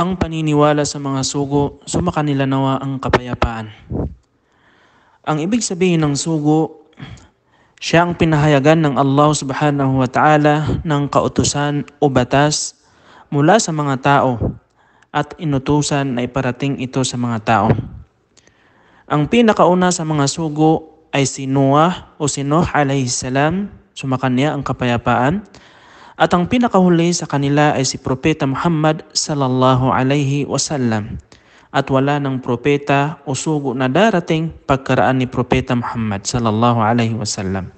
Ang paniniwala sa mga sugo, nila nawa ang kapayapaan. Ang ibig sabihin ng sugo, siya ang pinahayagan ng Allah subhanahu wa ta'ala ng kautusan o batas mula sa mga tao at inutusan na iparating ito sa mga tao. Ang pinakauna sa mga sugo ay si Noah o si Noah alayhi salam, niya ang kapayapaan at ang pinakahuli sa kanila ay si Propeta Muhammad sallallahu alaihi wasallam. At wala ng propeta o sugo na darating pagkaraan ni Propeta Muhammad sallallahu alaihi wasallam.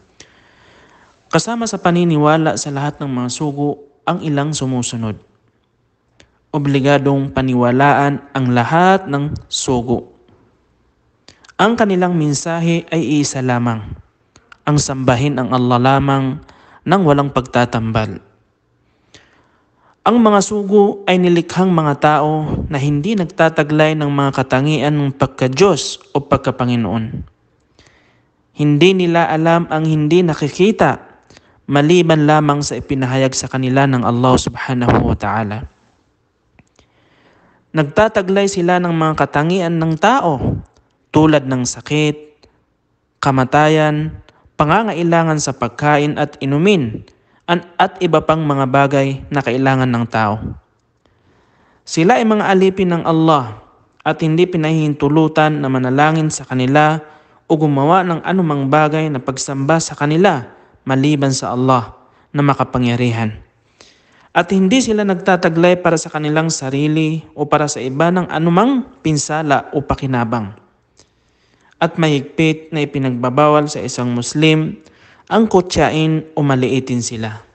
Kasama sa paniniwala sa lahat ng mga sugo ang ilang sumusunod. Obligadong paniwalaan ang lahat ng sugo. Ang kanilang mensahe ay isa lamang. Ang sambahin ang Allah lamang nang walang pagtatambal. Ang mga sugo ay nilikhang mga tao na hindi nagtataglay ng mga katangian ng pagka-Diyos o pagka-Panginoon. Hindi nila alam ang hindi nakikita maliban lamang sa ipinahayag sa kanila ng Allah subhanahu wa ta'ala. Nagtataglay sila ng mga katangian ng tao tulad ng sakit, kamatayan, pangangailangan sa pagkain at inumin at iba pang mga bagay na kailangan ng tao. Sila ay mga alipin ng Allah at hindi pinahihintulutan na manalangin sa kanila o gumawa ng anumang bagay na pagsamba sa kanila maliban sa Allah na makapangyarihan. At hindi sila nagtataglay para sa kanilang sarili o para sa iba ng anumang pinsala o pakinabang. At mahigpit na ipinagbabawal sa isang Muslim ang kutsain o maliitin sila.